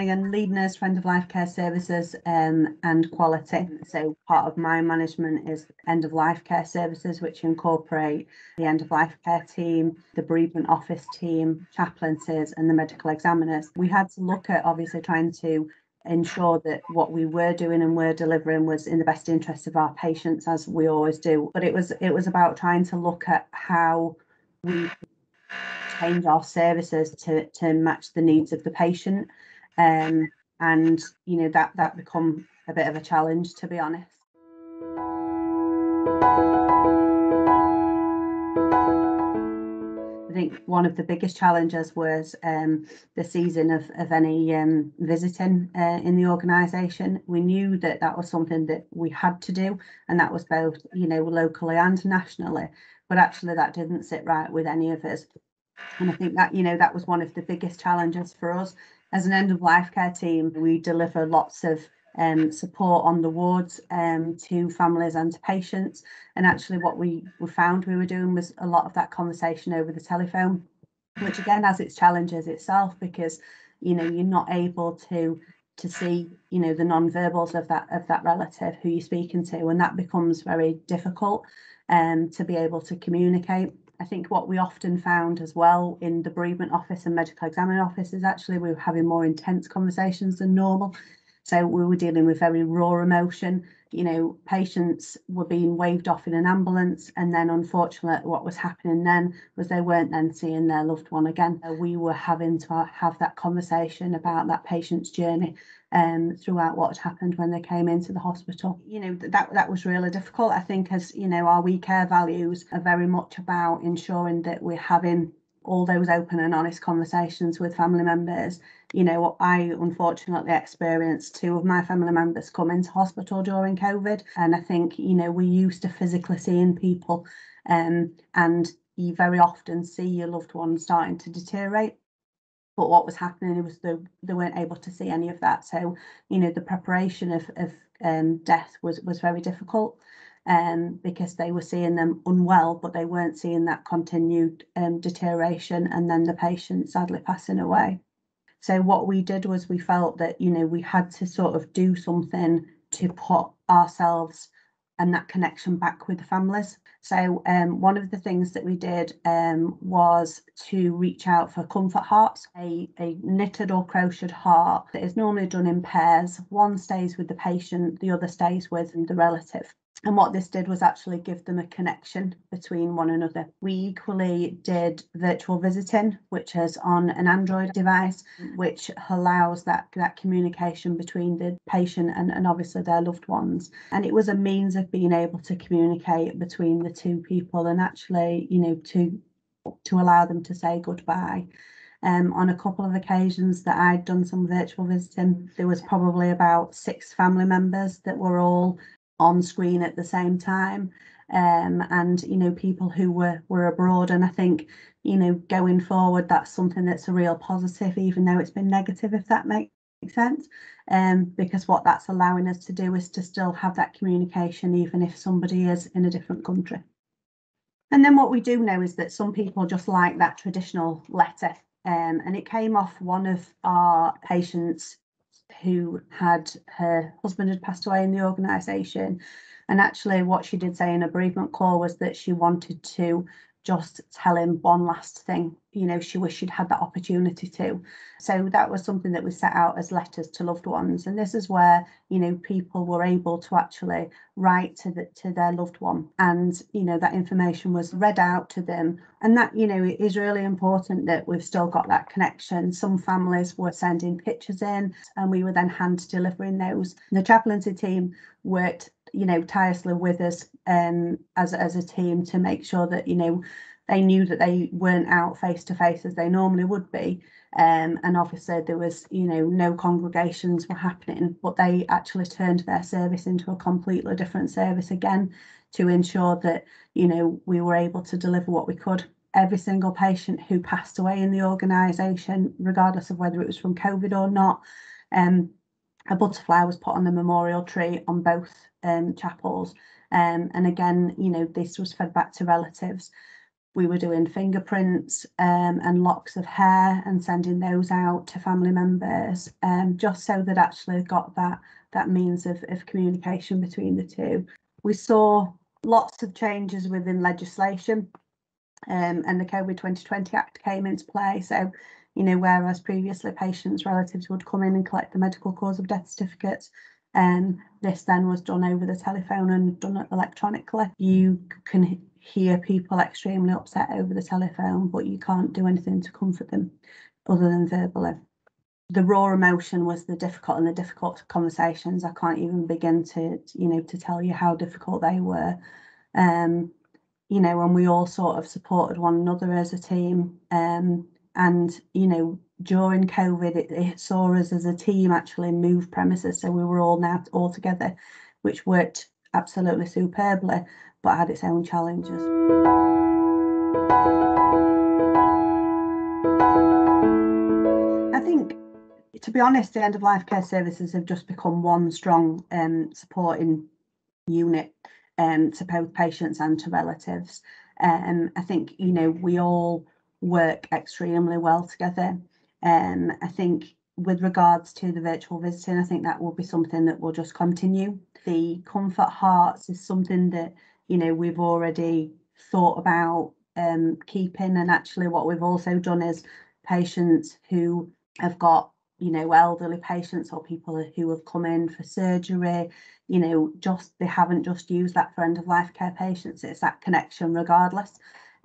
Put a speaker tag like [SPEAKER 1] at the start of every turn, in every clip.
[SPEAKER 1] Flanagan, lead nurse, friend of life care services um, and quality. So part of my management is end of life care services, which incorporate the end of life care team, the bereavement office team, chaplaincies and the medical examiners. We had to look at obviously trying to ensure that what we were doing and were delivering was in the best interest of our patients as we always do but it was it was about trying to look at how we change our services to, to match the needs of the patient um, and you know that that become a bit of a challenge to be honest. I think one of the biggest challenges was um, the season of, of any um, visiting uh, in the organisation. We knew that that was something that we had to do, and that was both, you know, locally and nationally. But actually, that didn't sit right with any of us. And I think that, you know, that was one of the biggest challenges for us as an end of life care team, we deliver lots of um, support on the wards um, to families and to patients. And actually, what we, we found we were doing was a lot of that conversation over the telephone, which again has its challenges itself because you know you're not able to to see you know the non-verbals of that of that relative who you're speaking to, and that becomes very difficult um, to be able to communicate. I think what we often found as well in the bereavement office and medical examining office is actually we were having more intense conversations than normal so we were dealing with very raw emotion. You know, patients were being waved off in an ambulance, and then unfortunately, what was happening then was they weren't then seeing their loved one again. We were having to have that conversation about that patient's journey um, throughout what happened when they came into the hospital. You know, that that was really difficult. I think as you know, our we care values are very much about ensuring that we're having all those open and honest conversations with family members you know, I unfortunately experienced two of my family members come into hospital during COVID. And I think, you know, we're used to physically seeing people um, and you very often see your loved one starting to deteriorate. But what was happening was they, they weren't able to see any of that. So, you know, the preparation of, of um, death was, was very difficult um, because they were seeing them unwell, but they weren't seeing that continued um, deterioration and then the patient sadly passing away. So what we did was we felt that, you know, we had to sort of do something to put ourselves and that connection back with the families. So um, one of the things that we did um, was to reach out for comfort hearts, a, a knitted or crocheted heart that is normally done in pairs. One stays with the patient, the other stays with the relative. And what this did was actually give them a connection between one another. We equally did virtual visiting, which is on an Android device, which allows that, that communication between the patient and, and obviously their loved ones. And it was a means of being able to communicate between the two people and actually, you know, to to allow them to say goodbye. Um, on a couple of occasions that I'd done some virtual visiting, there was probably about six family members that were all on screen at the same time. Um, and you know people who were were abroad and I think you know going forward that's something that's a real positive even though it's been negative if that makes sense um, because what that's allowing us to do is to still have that communication even if somebody is in a different country and then what we do know is that some people just like that traditional letter um, and it came off one of our patients who had her husband had passed away in the organisation. And actually, what she did say in a bereavement call was that she wanted to just tell him one last thing. You know, she wished she'd had that opportunity to. So that was something that we set out as letters to loved ones. And this is where, you know, people were able to actually write to, the, to their loved one. And, you know, that information was read out to them. And that, you know, it is really important that we've still got that connection. Some families were sending pictures in and we were then hand delivering those. the chaplaincy team worked you know tirelessly with us um, as as a team to make sure that you know they knew that they weren't out face to face as they normally would be. Um, and obviously there was, you know, no congregations were happening, but they actually turned their service into a completely different service again to ensure that, you know, we were able to deliver what we could. Every single patient who passed away in the organisation, regardless of whether it was from COVID or not, um, a butterfly was put on the memorial tree on both um, chapels. Um, and again, you know, this was fed back to relatives. We were doing fingerprints um, and locks of hair and sending those out to family members, um, just so that actually got that that means of, of communication between the two. We saw lots of changes within legislation, um, and the COVID 2020 Act came into play. So you know, whereas previously patients' relatives would come in and collect the medical cause of death certificate. and um, this then was done over the telephone and done electronically. You can hear people extremely upset over the telephone, but you can't do anything to comfort them other than verbally. The raw emotion was the difficult and the difficult conversations. I can't even begin to, you know, to tell you how difficult they were. Um, you know, when we all sort of supported one another as a team. Um, and you know during COVID, it, it, saw us as a team actually move premises, so we were all now all together, which worked absolutely superbly, but had its own challenges. I think, to be honest, the end of life care services have just become one strong um, supporting unit um, to both patients and to relatives. Um, I think you know we all work extremely well together. Um, I think with regards to the virtual visiting, I think that will be something that will just continue. The comfort hearts is something that you know we've already thought about um, keeping, and actually what we've also done is patients who have got you know elderly patients or people who have come in for surgery you know just they haven't just used that for end of life care patients it's that connection regardless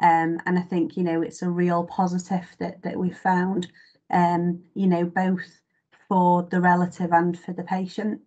[SPEAKER 1] um, and I think, you know, it's a real positive that, that we found, um, you know, both for the relative and for the patient.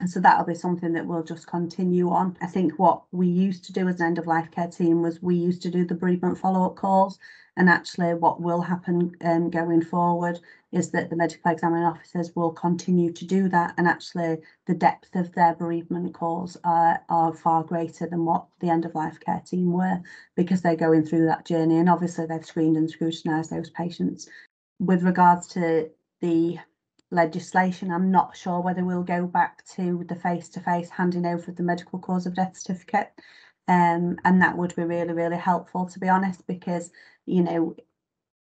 [SPEAKER 1] And so that'll be something that we'll just continue on. I think what we used to do as an end of life care team was we used to do the bereavement follow up calls. And actually, what will happen um, going forward is that the medical examining officers will continue to do that. And actually, the depth of their bereavement calls are, are far greater than what the end of life care team were because they're going through that journey. And obviously, they've screened and scrutinised those patients. With regards to the legislation. I'm not sure whether we'll go back to the face-to-face -face handing over of the medical cause of death certificate. Um, and that would be really, really helpful, to be honest, because, you know,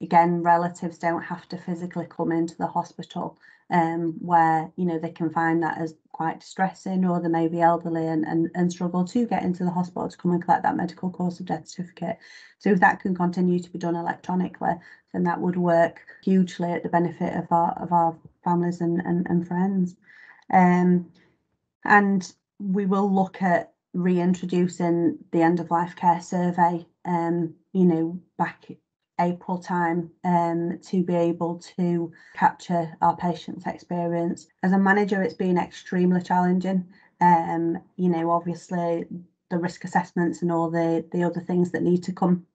[SPEAKER 1] again, relatives don't have to physically come into the hospital um, where, you know, they can find that as quite distressing or they may be elderly and, and, and struggle to get into the hospital to come and collect that medical cause of death certificate. So if that can continue to be done electronically, then that would work hugely at the benefit of our of our families and and, and friends. Um, and we will look at reintroducing the end of life care survey. Um, you know, back April time um, to be able to capture our patients' experience. As a manager, it's been extremely challenging. Um, you know, obviously the risk assessments and all the the other things that need to come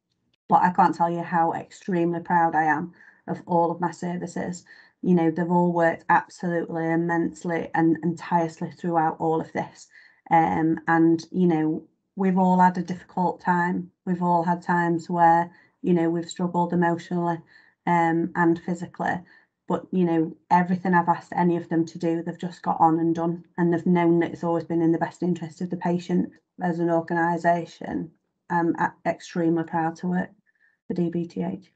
[SPEAKER 1] but I can't tell you how extremely proud I am of all of my services. You know, they've all worked absolutely immensely and, and tirelessly throughout all of this. Um, and, you know, we've all had a difficult time. We've all had times where, you know, we've struggled emotionally um, and physically. But, you know, everything I've asked any of them to do, they've just got on and done. And they've known that it's always been in the best interest of the patient as an organisation. I'm uh, extremely proud to work for dBth